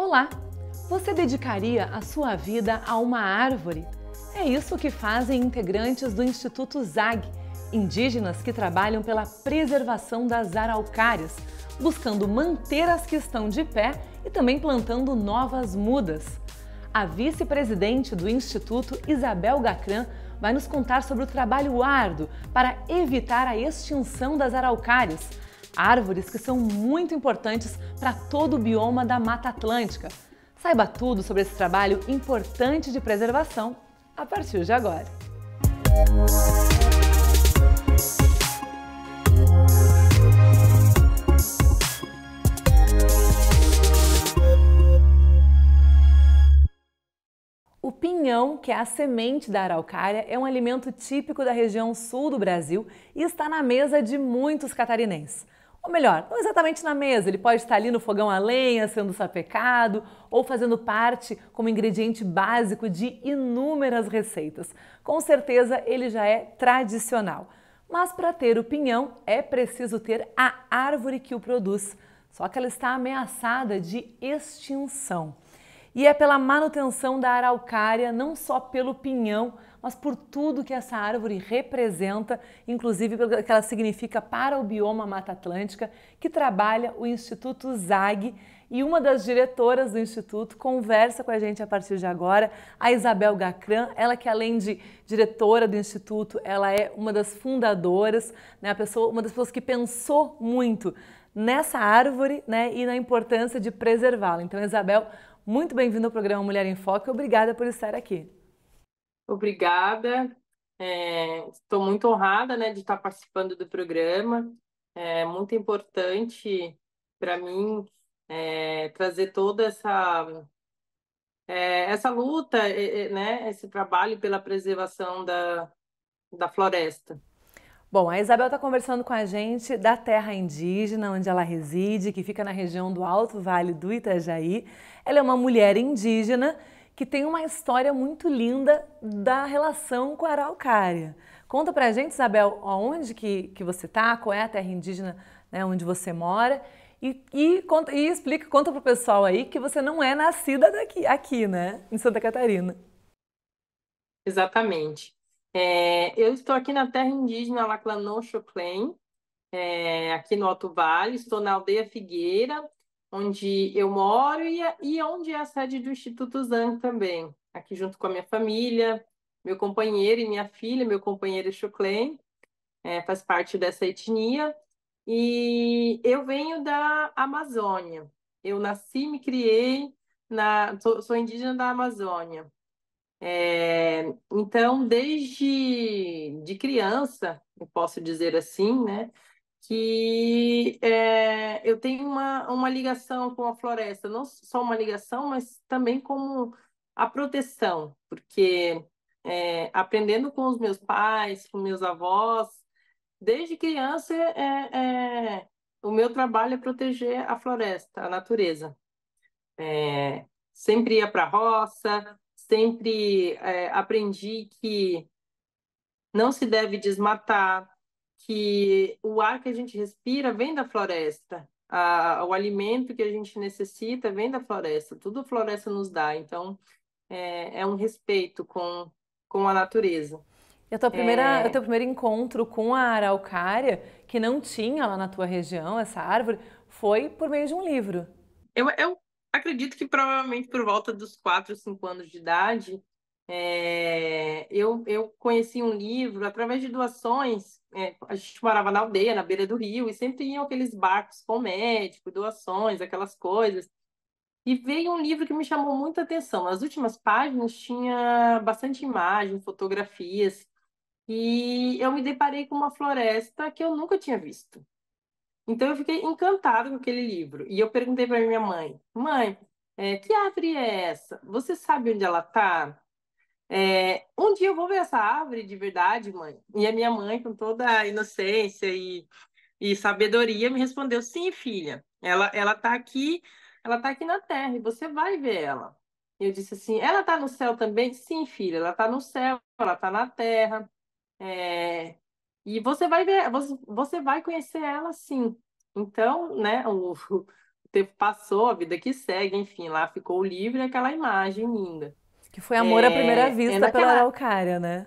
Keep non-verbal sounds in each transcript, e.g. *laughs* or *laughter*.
Olá! Você dedicaria a sua vida a uma árvore? É isso que fazem integrantes do Instituto ZAG, indígenas que trabalham pela preservação das araucárias, buscando manter as que estão de pé e também plantando novas mudas. A vice-presidente do Instituto, Isabel Gacran, vai nos contar sobre o trabalho árduo para evitar a extinção das araucárias árvores que são muito importantes para todo o bioma da Mata Atlântica. Saiba tudo sobre esse trabalho importante de preservação a partir de agora. O pinhão, que é a semente da araucária, é um alimento típico da região sul do Brasil e está na mesa de muitos catarinenses. Ou melhor, não exatamente na mesa, ele pode estar ali no fogão a lenha sendo sapecado ou fazendo parte como ingrediente básico de inúmeras receitas. Com certeza ele já é tradicional. Mas para ter o pinhão é preciso ter a árvore que o produz, só que ela está ameaçada de extinção. E é pela manutenção da araucária, não só pelo pinhão, mas por tudo que essa árvore representa, inclusive pelo que ela significa para o bioma Mata Atlântica, que trabalha o Instituto ZAG. E uma das diretoras do Instituto conversa com a gente a partir de agora, a Isabel Gacran, ela que além de diretora do Instituto, ela é uma das fundadoras, né, a pessoa, uma das pessoas que pensou muito nessa árvore né, e na importância de preservá-la. Então, Isabel, muito bem-vinda ao programa Mulher em Foco e obrigada por estar aqui. Obrigada. É, estou é, muito honrada né, de estar participando do programa. É muito importante para mim é, trazer toda essa, é, essa luta, né, esse trabalho pela preservação da, da floresta. Bom, a Isabel está conversando com a gente da terra indígena onde ela reside, que fica na região do Alto Vale do Itajaí. Ela é uma mulher indígena que tem uma história muito linda da relação com a araucária. Conta pra gente, Isabel, aonde que, que você tá, qual é a terra indígena né, onde você mora e, e, conta, e explica, conta pro pessoal aí que você não é nascida daqui, aqui, né, em Santa Catarina. Exatamente. É, eu estou aqui na terra indígena Laclanon Choclen, é, aqui no Alto Vale, estou na aldeia Figueira, onde eu moro e, é, e onde é a sede do Instituto Zang também, aqui junto com a minha família, meu companheiro e minha filha, meu companheiro Xuclen, é, faz parte dessa etnia, e eu venho da Amazônia. Eu nasci me criei, na, sou, sou indígena da Amazônia. É, então, desde de criança, eu posso dizer assim, né? que é, eu tenho uma, uma ligação com a floresta, não só uma ligação, mas também como a proteção, porque é, aprendendo com os meus pais, com meus avós, desde criança, é, é o meu trabalho é proteger a floresta, a natureza. É, sempre ia para a roça, sempre eh, aprendi que não se deve desmatar, que o ar que a gente respira vem da floresta, a, o alimento que a gente necessita vem da floresta, tudo a floresta nos dá. Então, é, é um respeito com, com a natureza. E a tua primeira, é... o teu primeiro encontro com a araucária, que não tinha lá na tua região essa árvore, foi por meio de um livro. Eu, eu acredito que provavelmente por volta dos 4, 5 anos de idade, é, eu, eu conheci um livro através de doações. É, a gente morava na aldeia, na beira do rio, e sempre iam aqueles barcos com médico, doações, aquelas coisas. E veio um livro que me chamou muita atenção. Nas últimas páginas tinha bastante imagem, fotografias, e eu me deparei com uma floresta que eu nunca tinha visto. Então eu fiquei encantada com aquele livro. E eu perguntei para minha mãe: "Mãe, é, que árvore é essa? Você sabe onde ela está?" É, um dia eu vou ver essa árvore de verdade, mãe. E a minha mãe, com toda a inocência e, e sabedoria, me respondeu: sim, filha, ela ela está aqui, ela tá aqui na terra e você vai ver ela. Eu disse assim: ela está no céu também? Sim, filha, ela está no céu, ela está na terra. É, e você vai ver, você, você vai conhecer ela sim. Então, né, o, *laughs* o tempo passou, a vida que segue, enfim, lá ficou livre aquela imagem linda. Que foi amor é, à primeira é, vista é pela Araucária, né?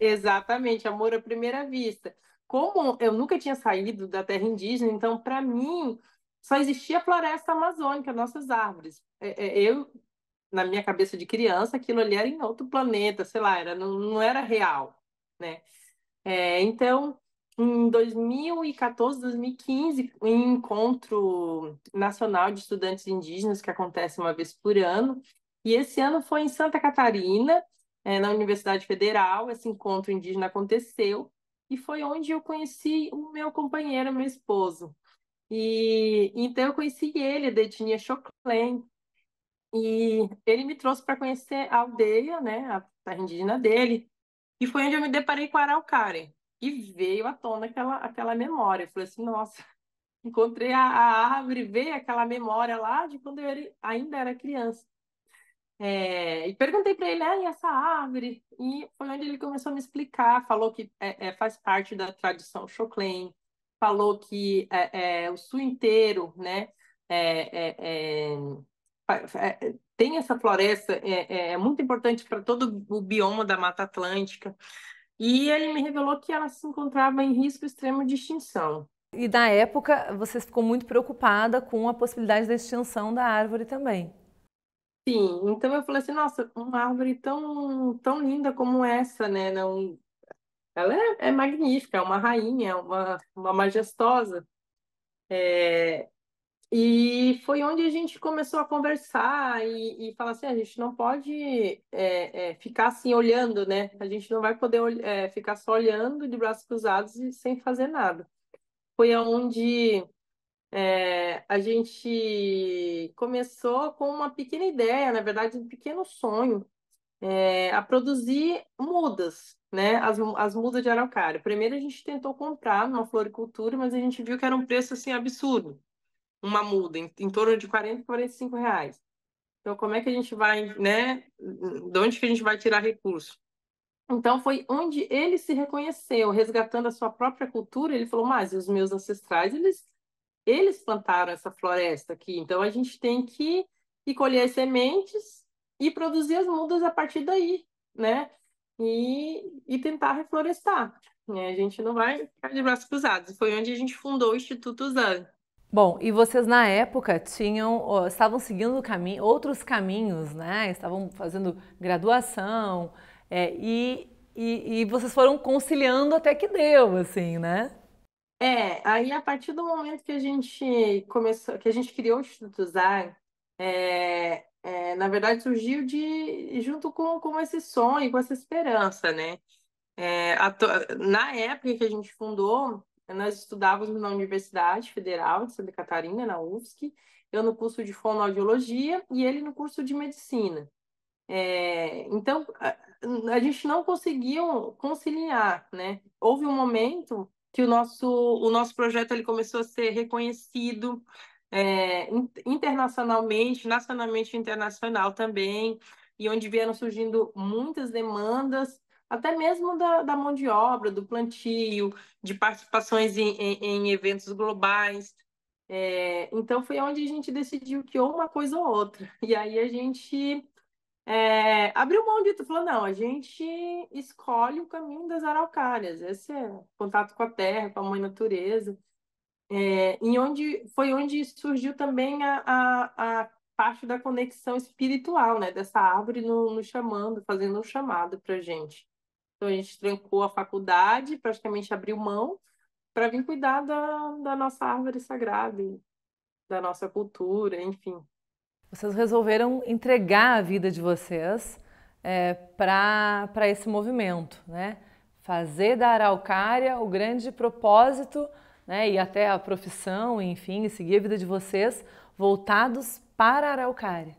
Exatamente, amor à primeira vista. Como eu nunca tinha saído da terra indígena, então, para mim, só existia a floresta amazônica, nossas árvores. É, é, eu, na minha cabeça de criança, aquilo ali era em outro planeta, sei lá, era, não, não era real, né? É, então, em 2014, 2015, um encontro nacional de estudantes indígenas que acontece uma vez por ano, e esse ano foi em Santa Catarina, é, na Universidade Federal, esse encontro indígena aconteceu e foi onde eu conheci o meu companheiro, meu esposo. E então eu conheci ele, da etnia Choclen, E ele me trouxe para conhecer a aldeia, né, a terra indígena dele. E foi onde eu me deparei com a Araucária. E veio à tona aquela, aquela memória. Eu falei assim, nossa, encontrei a, a árvore, veio aquela memória lá de quando eu era, ainda era criança. É, e perguntei para ele, ah, e essa árvore? E foi onde ele começou a me explicar, falou que é, é, faz parte da tradição Choclen, falou que é, é, o sul inteiro, né, é, tem essa floresta, é, muito importante para todo o bioma da Mata Atlântica. E ele me revelou que ela se encontrava em risco extremo de extinção. E na época, você ficou muito preocupada com a possibilidade da extinção da árvore também. Sim, então eu falei assim, nossa, uma árvore tão, tão linda como essa, né? Não, ela é, é magnífica, é uma rainha, é uma, uma majestosa. É, e foi onde a gente começou a conversar e, e falar assim, a gente não pode é, é, ficar assim olhando, né? A gente não vai poder é, ficar só olhando de braços cruzados e sem fazer nada. Foi aonde é, a gente começou com uma pequena ideia, na verdade, um pequeno sonho, é, a produzir mudas, né? As, as mudas de araucária. Primeiro a gente tentou comprar numa floricultura, mas a gente viu que era um preço assim absurdo, uma muda, em, em torno de 40, 45 reais. Então, como é que a gente vai, né? De onde que a gente vai tirar recurso? Então, foi onde ele se reconheceu, resgatando a sua própria cultura. Ele falou: Mas os meus ancestrais, eles eles plantaram essa floresta aqui, então a gente tem que ir colher as sementes e produzir as mudas a partir daí, né? E, e tentar reflorestar. Né? A gente não vai ficar de braços cruzados. Foi onde a gente fundou o Instituto ZAN. Bom, e vocês na época tinham, estavam seguindo caminho, outros caminhos, né? Estavam fazendo graduação é, e, e, e vocês foram conciliando até que deu, assim, né? É, aí a partir do momento que a gente começou, que a gente criou o Instituto Zar, é, é, na verdade surgiu de junto com, com esse sonho, com essa esperança, né? É, Na época que a gente fundou, nós estudávamos na Universidade Federal de Santa Catarina, na UFSC, eu no curso de fonoaudiologia e ele no curso de medicina. É, então, a, a, gente não conseguiu conciliar, né? Houve um momento que o nosso, o nosso projeto ele começou a ser reconhecido é, internacionalmente, nacionalmente e internacional também, e onde vieram surgindo muitas demandas, até mesmo da, da mão de obra, do plantio, de participações em, em, em eventos globais. É, então foi onde a gente decidiu que ou uma coisa ou outra. E aí a gente é, abriu mão de tudo, falou, não, a gente escolhe o caminho das araucárias, esse é o contato com a terra, com a mãe natureza, é, e onde, foi onde surgiu também a, a, a parte da conexão espiritual, né, dessa árvore nos no chamando, fazendo um chamado para gente. Então a gente trancou a faculdade, praticamente abriu mão para vir cuidar da, da nossa árvore sagrada, da nossa cultura, enfim. Vocês resolveram entregar a vida de vocês é, para esse movimento, né? Fazer da araucária o grande propósito, né? E até a profissão, enfim, seguir a vida de vocês voltados para a araucária.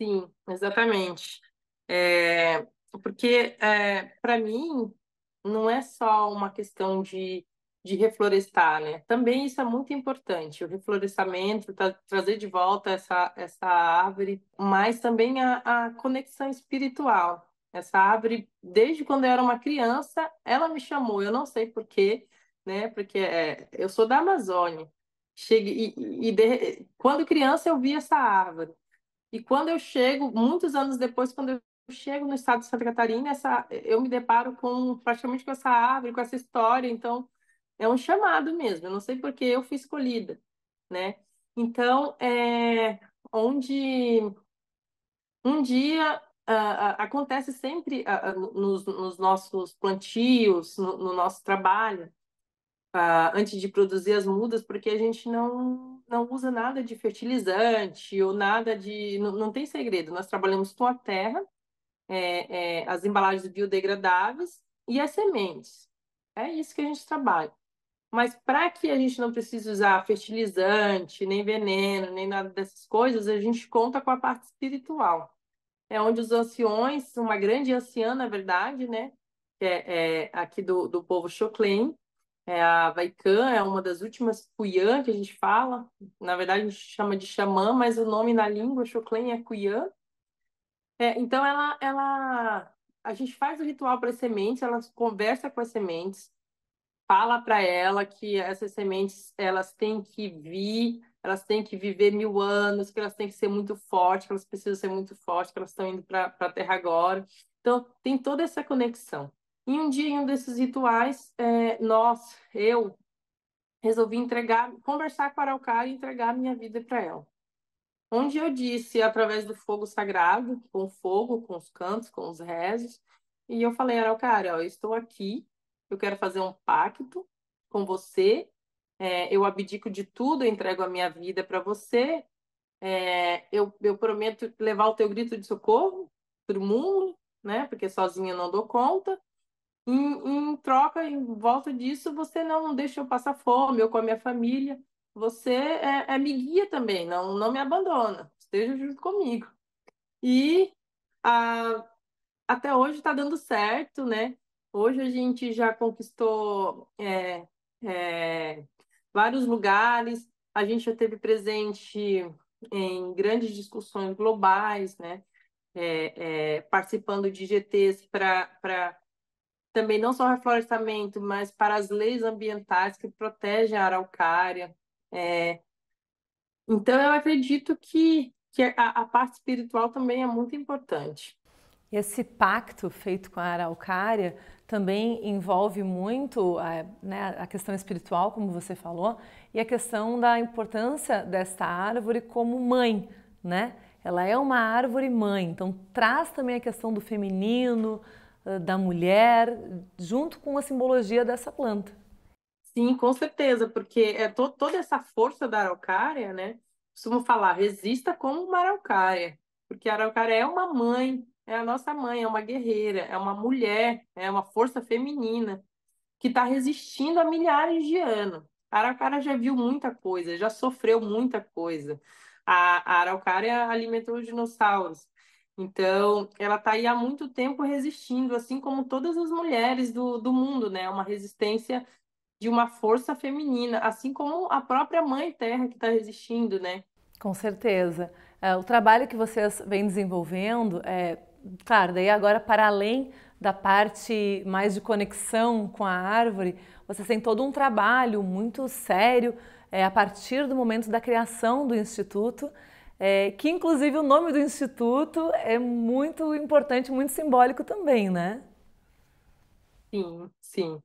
Sim, exatamente. É, porque é, para mim não é só uma questão de de reflorestar, né? Também isso é muito importante, o reflorestamento, tra trazer de volta essa, essa árvore, mas também a, a conexão espiritual. Essa árvore, desde quando eu era uma criança, ela me chamou, eu não sei porquê, né? Porque é, eu sou da Amazônia. Cheguei, e, e de, quando criança eu vi essa árvore. E quando eu chego, muitos anos depois, quando eu chego no estado de Santa Catarina, essa, eu me deparo com praticamente com essa árvore, com essa história. Então, é um chamado mesmo. Eu não sei porque eu fui escolhida, né? Então, é, onde um dia Uh, acontece sempre uh, nos, nos, nossos plantios, no, no nosso trabalho, antes de produzir as mudas, porque a gente não, não usa nada de fertilizante ou nada de. Não, não tem segredo. Nós trabalhamos com a terra, é, é, as embalagens biodegradáveis e as sementes. É isso que a gente trabalha. Mas para que a gente não precise usar fertilizante, nem veneno, nem nada dessas coisas, a gente conta com a parte espiritual. É onde os anciões, uma grande anciã, na verdade, né? Que é, é aqui do, do povo Xoclen, é a Vaikan é uma das últimas Cuiã que a gente fala. Na verdade, a gente chama de xamã, mas o nome na língua Xoclen é Cuiã. É, então, ela, ela, a gente faz o ritual para as sementes, ela conversa com as sementes, fala para ela que essas sementes elas têm que vir, elas têm que viver mil anos, que elas têm que ser muito fortes, que elas precisam ser muito fortes, que elas estão indo para a Terra agora. Então, tem toda essa conexão. E um dia, em um desses rituais, é, nós, eu, resolvi entregar, conversar com a Araucária e entregar a minha vida para ela. Onde eu disse, através do fogo sagrado, com o fogo, com os cantos, com os rezos, e eu falei, Araucária, ó, eu estou aqui, eu quero fazer um pacto com você, é, eu abdico de tudo, eu entrego a minha vida para você, é, eu, eu prometo levar o teu grito de socorro para o mundo, né? Porque sozinha eu não dou conta. Em, em, troca, em volta disso, você não deixa eu passar fome, eu com a minha família. Você é, é, me guia também, não, não me abandona, esteja junto comigo. E a, ah, até hoje está dando certo, né? Hoje a gente já conquistou é, é, vários lugares, a gente já teve presente em grandes discussões globais, né? É, é participando de GTs para também não só reflorestamento, mas para as leis ambientais que protegem a araucária. É, então, eu acredito que, que a, a parte espiritual também é muito importante. Esse pacto feito com a araucária também envolve muito a, é, né, a questão espiritual, como você falou, e a questão da importância desta árvore como mãe, né? Ela é uma árvore mãe, então traz também a questão do feminino, eh, da mulher, junto com a simbologia dessa planta. Sim, com certeza, porque é to toda essa força da araucária, né? Costumo falar, resista como uma araucária, porque a araucária é uma mãe, é a nossa mãe, é uma guerreira, é uma mulher, é uma força feminina que está resistindo há milhares de anos. A Araucária já viu muita coisa, já sofreu muita coisa. A, a Araucária alimentou os dinossauros. Então, ela está aí há muito tempo resistindo, assim como todas as mulheres do, do mundo, né? Uma resistência de uma força feminina, assim como a própria Mãe Terra que está resistindo, né? Com certeza. É, o trabalho que vocês vêm desenvolvendo é, claro, daí agora para além da parte mais de conexão com a árvore, você tem todo um trabalho muito sério é, a partir do momento da criação do Instituto, é, que inclusive o nome do Instituto é muito importante, muito simbólico também, né? Sim, sim.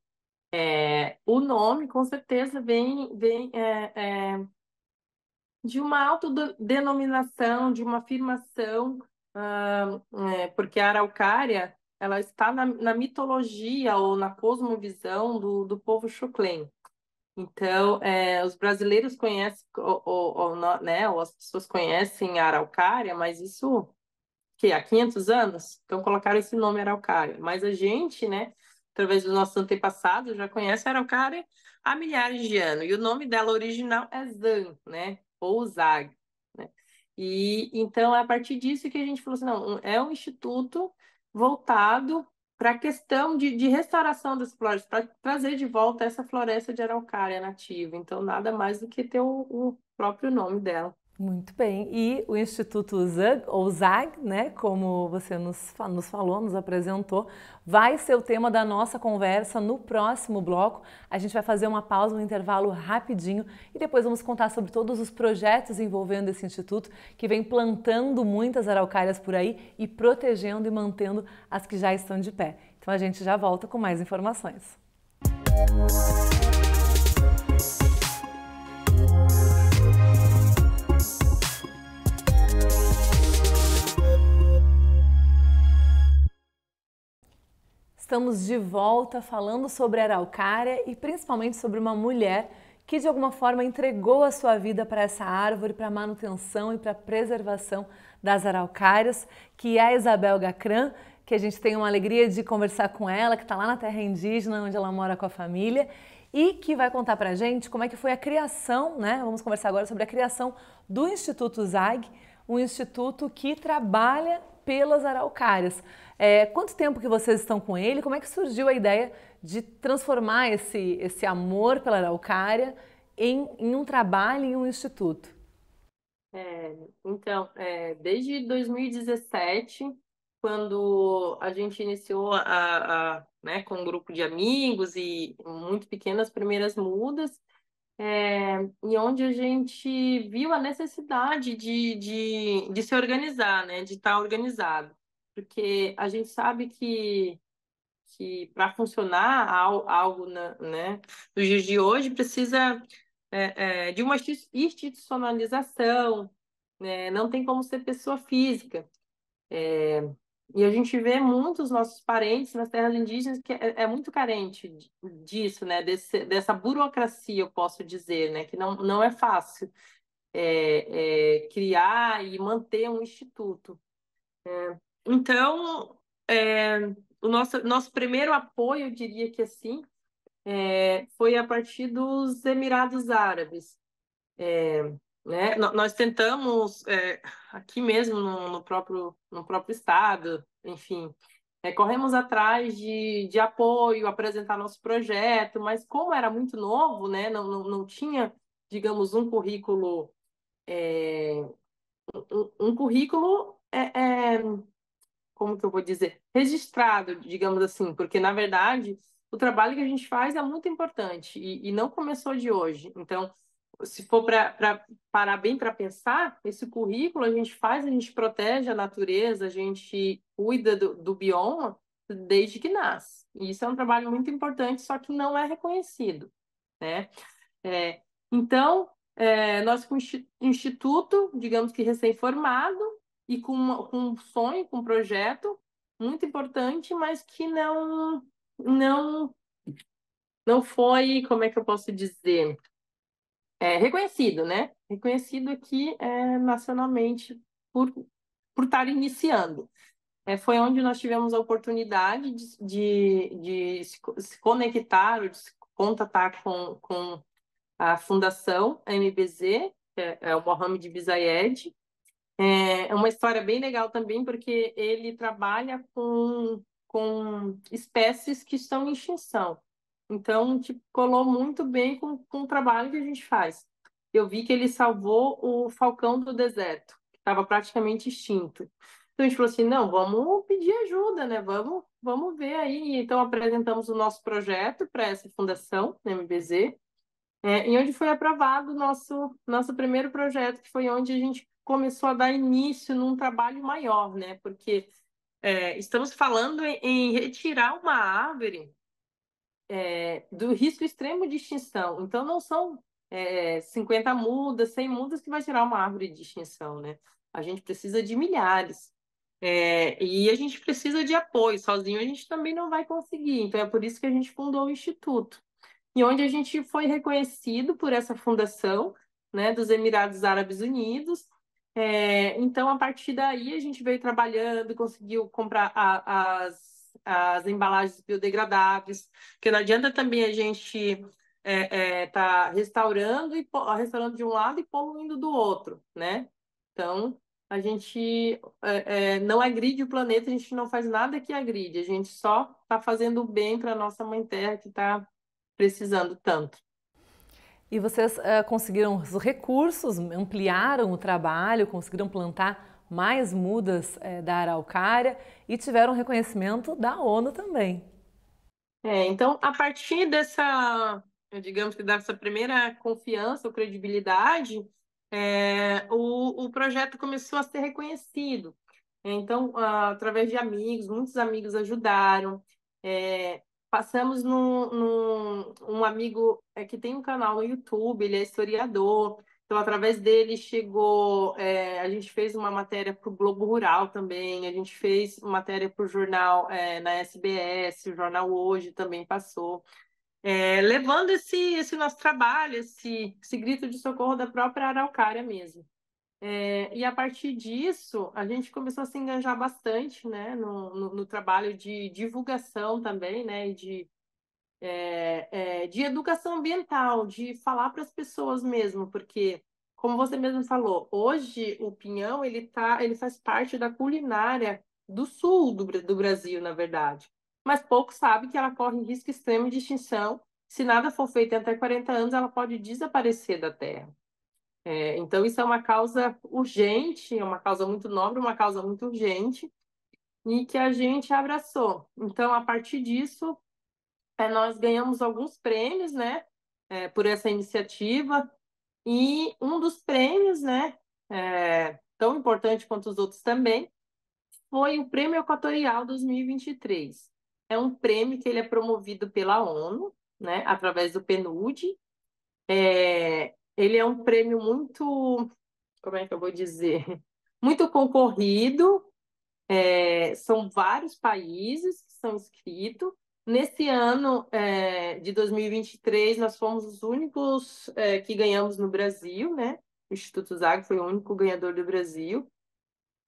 É, o nome, com certeza, vem, vem é, é, de uma autodenominação, de uma afirmação é, porque a araucária ela está na, na, mitologia ou na cosmovisão do, do povo Xuclen. Então, é, os brasileiros conhecem, ou, ou, ou, né, ou as pessoas conhecem a araucária, mas isso que há 500 anos, então colocaram esse nome araucária. Mas a gente, né, através dos nossos antepassados, já conhece a araucária há milhares de anos. E o nome dela original é Zan, né, ou Zag. E então é a partir disso que a gente falou assim, não, é um instituto voltado para a questão de, de restauração das florestas, para trazer de volta essa floresta de araucária nativa. Então, nada mais do que ter o, o próprio nome dela. Muito bem. E o Instituto ZAG, ou ZAG, né, como você nos, nos falou, nos apresentou, vai ser o tema da nossa conversa no próximo bloco. A gente vai fazer uma pausa, um intervalo rapidinho e depois vamos contar sobre todos os projetos envolvendo esse instituto que vem plantando muitas araucárias por aí e protegendo e mantendo as que já estão de pé. Então a gente já volta com mais informações. Música Estamos de volta falando sobre araucária e principalmente sobre uma mulher que de alguma forma entregou a sua vida para essa árvore, para a manutenção e para a preservação das araucárias, que é a Isabel Gacran, que a gente tem uma alegria de conversar com ela, que está lá na terra indígena, onde ela mora com a família, e que vai contar para a gente como é que foi a criação, né? Vamos conversar agora sobre a criação do Instituto ZAG, um instituto que trabalha pelas araucárias. É, quanto tempo que vocês estão com ele? Como é que surgiu a ideia de transformar esse, esse amor pela araucária em, em um trabalho, em um instituto? É, então, é, desde 2017, quando a gente iniciou a, a né, com um grupo de amigos e muito pequenas primeiras mudas, é, e onde a gente viu a necessidade de, de, de se organizar, né? de estar tá organizado. Porque a gente sabe que, que para funcionar algo né, nos dias de hoje precisa é, é, de uma institucionalização, né? não tem como ser pessoa física. É, e a gente vê muitos nossos parentes nas terras indígenas que é, é muito carente disso, né? Desse, dessa burocracia, eu posso dizer, né? Que não, não é fácil é, é, criar e manter um instituto. É, então, é, o nosso, nosso primeiro apoio, eu diria que assim, é, foi a partir dos Emirados Árabes. Né? Nós tentamos, é, aqui mesmo no, no, próprio, no próprio estado, enfim, é, corremos atrás de, de apoio, apresentar nosso projeto, mas como era muito novo, né, não, não, não tinha, digamos, um currículo, é, um, um, currículo, é, é como que eu vou dizer, registrado, digamos assim, porque, na verdade, o trabalho que a gente faz é muito importante e, e não começou de hoje. Então, se for para parar bem para pensar, esse currículo a gente faz, a gente protege a natureza, a gente cuida do, do bioma desde que nasce. E isso é um trabalho muito importante, só que não é reconhecido. Né? É, então, é, nós com instituto, digamos que recém-formado, e com, com um sonho, com um projeto muito importante, mas que não, não, não foi, como é que eu posso dizer? é, reconhecido, né? Reconhecido aqui é, nacionalmente por, por estar iniciando. É, foi onde nós tivemos a oportunidade de, de, de se, se, conectar, de se contatar com, com a fundação MBZ, que é, é o Mohamed Bizayed. É, é uma história bem legal também, porque ele trabalha com, com espécies que estão em extinção. Então, tipo, colou muito bem com, com o trabalho que a gente faz. Eu vi que ele salvou o falcão do deserto, que estava praticamente extinto. Então a gente falou assim, não, vamos pedir ajuda, né? Vamos, vamos ver aí. Então apresentamos o nosso projeto para essa fundação, né, MBZ, é, e onde foi aprovado o nosso, nosso primeiro projeto, que foi onde a gente começou a dar início num trabalho maior, né? Porque é, estamos falando em, em retirar uma árvore é, do risco extremo de extinção. Então, não são é, 50 mudas, 100 mudas que vai gerar uma árvore de extinção, né? A gente precisa de milhares. É, e a gente precisa de apoio, sozinho a gente também não vai conseguir. Então, é por isso que a gente fundou o Instituto. E onde a gente foi reconhecido por essa fundação né, dos Emirados Árabes Unidos. É, então, a partir daí, a gente veio trabalhando, conseguiu comprar a, as as embalagens biodegradáveis, porque não adianta também a gente é, é, tá restaurando e restaurando de um lado e poluindo do outro, né? Então a gente é, é, não agride o planeta, a gente não faz nada que agride, a gente só está fazendo bem para a nossa mãe Terra que está precisando tanto. E vocês uh, conseguiram os recursos, ampliaram o trabalho, conseguiram plantar mais mudas é, da araucária e tiveram reconhecimento da ONU também. É, então, a partir dessa, digamos que dessa primeira confiança ou credibilidade, é, o, o projeto começou a ser reconhecido. Então, através de amigos, muitos amigos ajudaram. É, passamos num, num um amigo é, que tem um canal no YouTube, ele é historiador, então, através dele chegou, é, a gente fez uma matéria para o Globo Rural também, a gente fez matéria para o jornal é, na SBS, o jornal Hoje também passou, é, levando esse, esse nosso trabalho, esse, esse grito de socorro da própria Araucária mesmo. É, e a partir disso, a gente começou a se engajar bastante né, no, no, no trabalho de divulgação também, né, e de é, é, de educação ambiental, de falar para as pessoas mesmo, porque, como você mesmo falou, hoje o pinhão ele, tá, ele faz parte da culinária do sul do, do Brasil, na verdade. Mas pouco sabe que ela corre risco extremo de extinção. Se nada for feito em até 40 anos, ela pode desaparecer da terra. É, então, isso é uma causa urgente, é uma causa muito nobre, uma causa muito urgente, e que a gente abraçou. Então, a partir disso, é, nós ganhamos alguns prêmios, né, é, por essa iniciativa, e um dos prêmios, né, é, tão importante quanto os outros também, foi o Prêmio Equatorial 2023. É um prêmio que ele é promovido pela ONU, né, através do PNUD. É, ele é um prêmio muito, como é que eu vou dizer, *laughs* muito concorrido. É, são vários países que são inscritos Nesse ano é, de 2023, nós fomos os únicos é, que ganhamos no Brasil, né? O Instituto Zago foi o único ganhador do Brasil.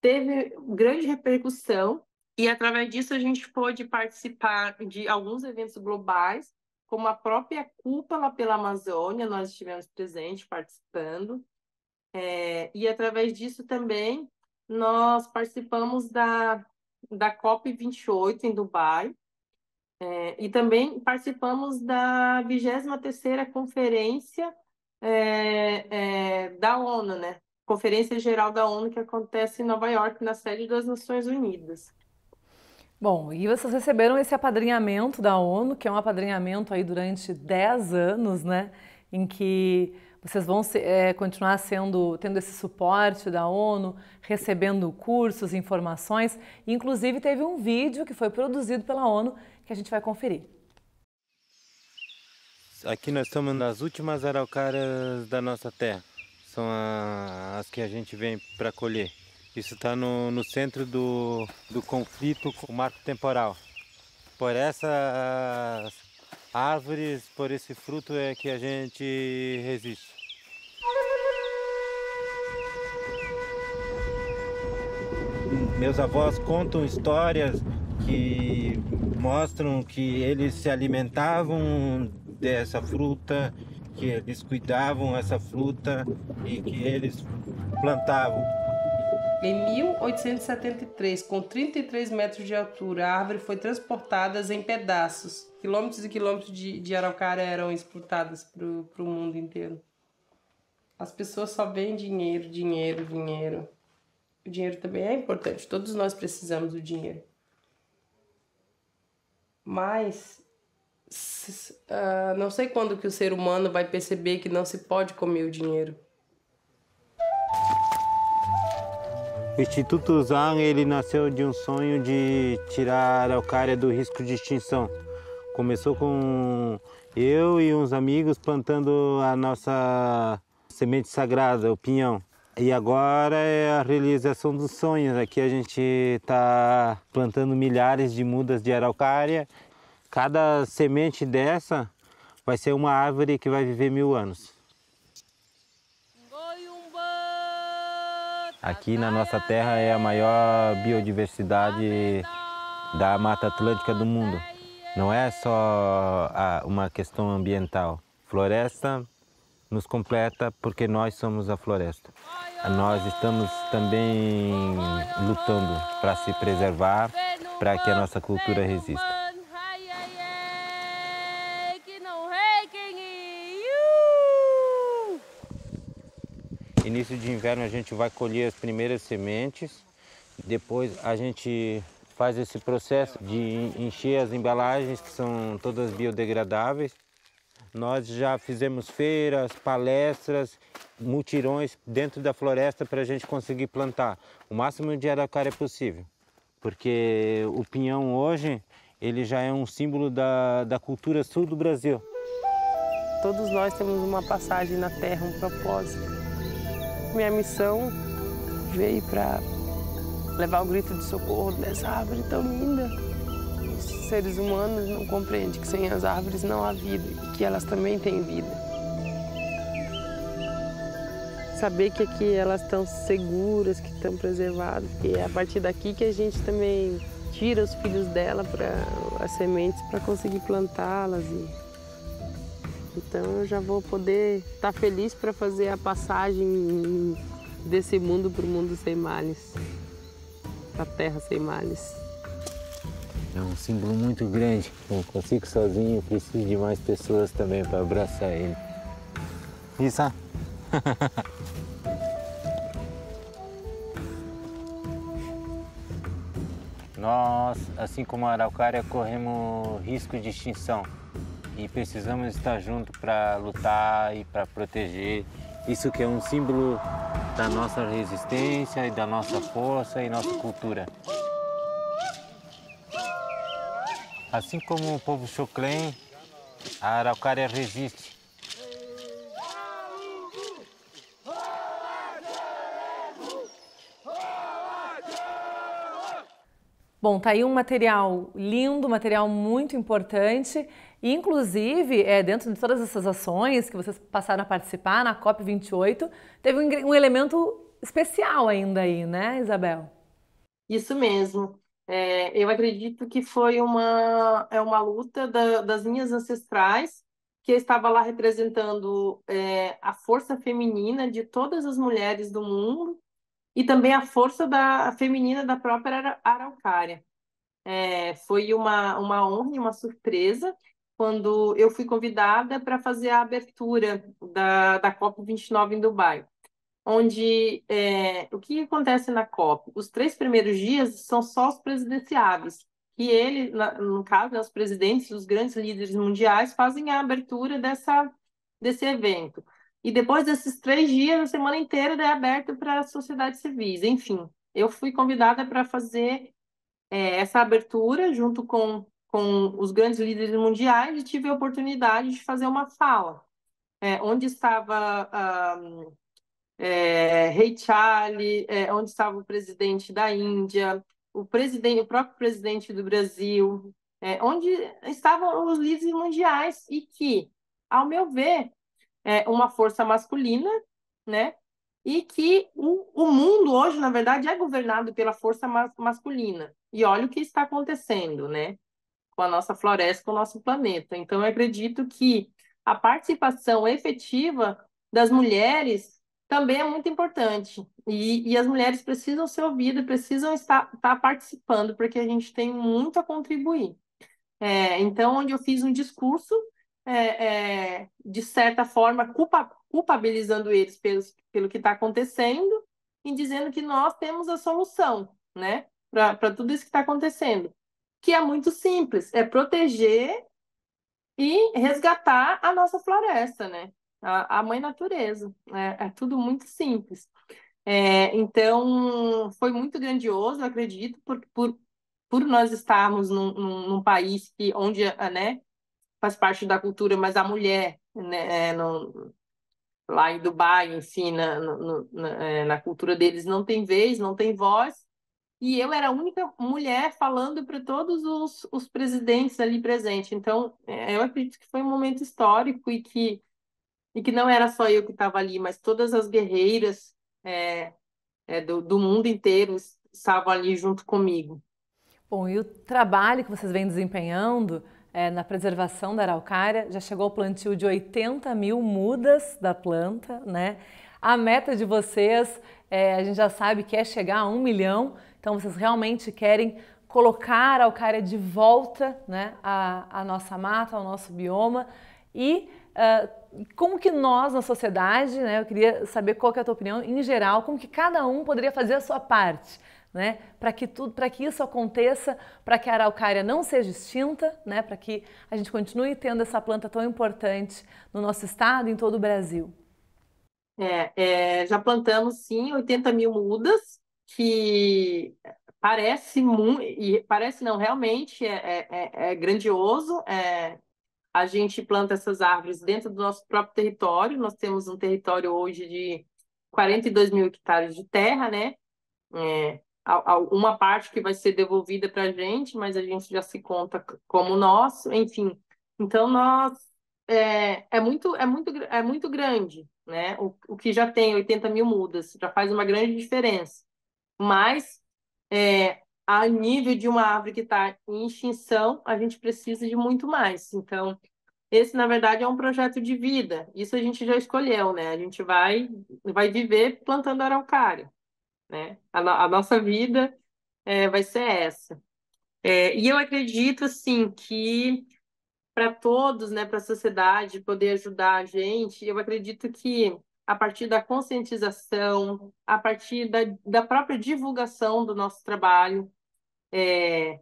Teve grande repercussão e, através disso, a gente pôde participar de alguns eventos globais, como a própria Cúpula pela Amazônia, nós estivemos presentes, participando. É, e, através disso, também, nós participamos da, da COP28 em Dubai, é, e também participamos da 23ª Conferência é, é, da ONU, né? Conferência Geral da ONU que acontece em Nova York, na sede das Nações Unidas. Bom, e vocês receberam esse apadrinhamento da ONU, que é um apadrinhamento aí durante 10 anos, né? Em que vocês vão é, continuar sendo, tendo esse suporte da ONU, recebendo cursos, informações. Inclusive, teve um vídeo que foi produzido pela ONU que a gente vai conferir. Aqui nós estamos nas últimas araucárias da nossa terra. São as que a gente vem para colher. Isso está no, no centro do, do conflito com o marco temporal. Por essas árvores, por esse fruto é que a gente resiste. Meus avós contam histórias que mostram que eles se alimentavam dessa fruta, que eles cuidavam essa fruta e que eles plantavam. Em 1873, com 33 metros de altura, a árvore foi transportada em pedaços. Quilômetros e quilômetros de, de araucária eram exportadas para o mundo inteiro. As pessoas só veem dinheiro, dinheiro, dinheiro. O dinheiro também é importante, todos nós precisamos do dinheiro. Mas uh, não sei quando que o ser humano vai perceber que não se pode comer o dinheiro. O Instituto Zang ele nasceu de um sonho de tirar a araucária do risco de extinção. Começou com eu e uns amigos plantando a nossa semente sagrada, o pinhão. E agora é a realização dos sonhos. Aqui a gente está plantando milhares de mudas de araucária. Cada semente dessa vai ser uma árvore que vai viver mil anos. Aqui na nossa terra é a maior biodiversidade da Mata Atlântica do mundo. Não é só ah, uma questão ambiental. Floresta nos completa porque nós somos a floresta. Nós estamos também lutando para se preservar, para que a nossa cultura resista. Início de inverno a gente vai colher as primeiras sementes, depois a gente faz esse processo de encher as embalagens que são todas biodegradáveis. Nós já fizemos feiras, palestras, mutirões dentro da floresta para a gente conseguir plantar o máximo de araucária possível. Porque o pinhão hoje, ele já é um símbolo da, da cultura sul do Brasil. Todos nós temos uma passagem na Terra, um propósito. Minha missão veio para levar o grito de socorro dessa árvore tão linda seres humanos não compreendem que sem as árvores não há vida e que elas também têm vida. Saber que aqui elas estão seguras, que estão preservadas, e é a partir daqui que a gente também tira os filhos dela para as sementes para conseguir plantá-las e... Então eu já vou poder estar tá feliz para fazer a passagem desse mundo para o mundo sem males, para a terra sem males. É um símbolo muito grande. Não consigo sozinho, preciso de mais pessoas também para abraçar ele. Isso. *laughs* Nós, assim como a Araucária, corremos risco de extinção e precisamos estar juntos para lutar e para proteger. Isso que é um símbolo da nossa resistência e da nossa força e nossa cultura. Assim como o povo Xoclém, a araucária resiste. Bom, tá aí um material lindo, material muito importante. E, inclusive, é, dentro de todas essas ações que vocês passaram a participar na COP28, teve um, um elemento especial ainda aí, né, Isabel? Isso mesmo. É, eu acredito que foi uma, é uma luta da, das minhas ancestrais, que estava lá representando é, a força feminina de todas as mulheres do mundo e também a força da, a feminina da própria araucária. É, foi uma, uma honra e uma surpresa quando eu fui convidada para fazer a abertura da, da COP29 em Dubai onde é, o que acontece na COP? Os três primeiros dias são só os presidenciáveis, e ele, no caso, é os presidentes, os grandes líderes mundiais, fazem a abertura dessa, desse evento. E depois desses três dias, a semana inteira é aberto para a sociedade civil. Enfim, eu fui convidada para fazer é, essa abertura junto com, com os grandes líderes mundiais e tive a oportunidade de fazer uma fala, é, onde estava é, Rei Charlie, é, onde estava o presidente da Índia, o, presidente, o próprio presidente do Brasil, é, onde estavam os líderes mundiais e que, ao meu ver, é uma força masculina, né? E que o, o mundo hoje, na verdade, é governado pela força mas, masculina. E olha o que está acontecendo, né? Com a nossa floresta, com o nosso planeta. Então, eu acredito que a participação efetiva das mulheres também é muito importante. E, e as mulheres precisam ser ouvidas, precisam estar, estar participando, porque a gente tem muito a contribuir. É, então, onde eu fiz um discurso, é, é, de certa forma, culpa, culpabilizando eles pelos, pelo que está acontecendo e dizendo que nós temos a solução né, para tudo isso que está acontecendo, que é muito simples, é proteger e resgatar a nossa floresta, né? a, a mãe natureza. É, é, tudo muito simples. É, então, foi muito grandioso, acredito, por, por, por nós estarmos num, num, num país que, onde eh, né, faz parte da cultura, mas a mulher né, é, lá em Dubai, enfim, na, no, na, é, na, cultura deles não tem vez, não tem voz. E eu era a única mulher falando para todos os, os presidentes ali presentes. Então, é, eu acredito que foi um momento histórico e que e que não era só eu que estava ali, mas todas as guerreiras é, é, do, do mundo inteiro estavam ali junto comigo. Bom, e o trabalho que vocês vêm desempenhando é, na preservação da araucária já chegou ao plantio de 80 mil mudas da planta, né? A meta de vocês, é, a gente já sabe que é chegar a um milhão, então vocês realmente querem colocar a araucária de volta né, à, à nossa mata, ao nosso bioma e uh, como que nós, na sociedade, né, eu queria saber qual que é a tua opinião em geral, como que cada um poderia fazer a sua parte, né, para que tudo, para que isso aconteça, para que a araucária não seja extinta, né, para que a gente continue tendo essa planta tão importante no nosso estado e em todo o Brasil. É, é, já plantamos sim 80 mil mudas, que parece muito, e parece não, realmente é, é, é, é grandioso, é, a gente planta essas árvores dentro do nosso próprio território. Nós temos um território hoje de 42 mil hectares de terra, né? É, uma parte que vai ser devolvida para a gente, mas a gente já se conta como nosso, enfim. Então, nós. É, é, muito, é, muito, é muito grande, né? O, o que já tem 80 mil mudas, já faz uma grande diferença. Mas, é, a nível de uma árvore que está em extinção, a gente precisa de muito mais. Então, esse, na verdade, é um projeto de vida. Isso a gente já escolheu, né? A gente vai, vai viver plantando araucária, né? A, no, a nossa vida é, vai ser essa. É, e eu acredito, assim, que para todos, né, para a sociedade poder ajudar a gente, eu acredito que a partir da conscientização, a partir da, da própria divulgação do nosso trabalho, é,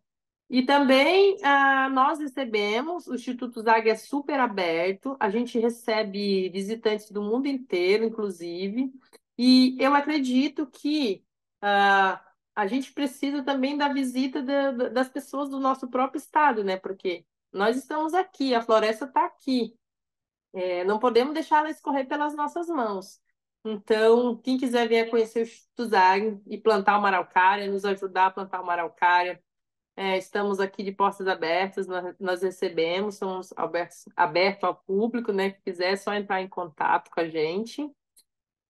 e também ah, nós recebemos, o Instituto Zag é super aberto, a gente recebe visitantes do mundo inteiro, inclusive, e eu acredito que ah, a gente precisa também da visita das pessoas do nosso próprio estado, né? Porque nós estamos aqui, a floresta está aqui, é, não podemos deixar ela escorrer pelas nossas mãos. Então, quem quiser vir conhecer o Instituto Zag e plantar uma araucária, nos ajudar a plantar uma araucária, é, estamos aqui de portas abertas, nós, nós recebemos, somos abertos, aberto ao público, né? Que quiser, é só entrar em contato com a gente.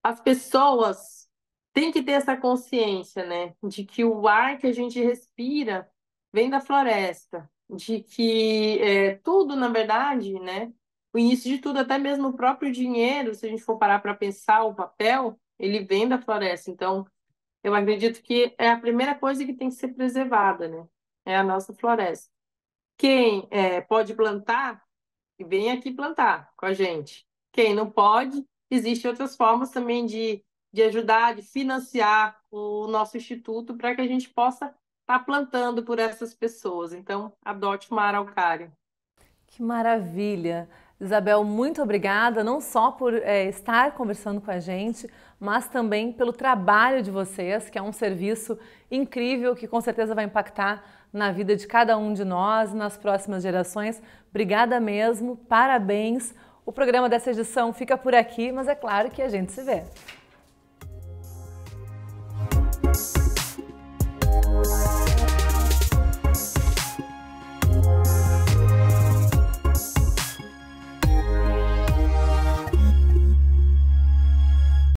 As pessoas têm que ter essa consciência, né? De que o ar que a gente respira vem da floresta, de que é, tudo, na verdade, né? O início de tudo, até mesmo o próprio dinheiro, se a gente for parar para pensar o papel, ele vem da floresta. Então, eu acredito que é a primeira coisa que tem que ser preservada, né? é a nossa floresta. Quem é, pode plantar, vem aqui plantar com a gente. Quem não pode, existem outras formas também de, de ajudar, de financiar o nosso instituto para que a gente possa estar tá plantando por essas pessoas. Então, adote uma araucária. Que maravilha! Isabel, muito obrigada, não só por é, estar conversando com a gente, mas também pelo trabalho de vocês, que é um serviço incrível que com certeza vai impactar na vida de cada um de nós e nas próximas gerações. Obrigada mesmo, parabéns. O programa dessa edição fica por aqui, mas é claro que a gente se vê.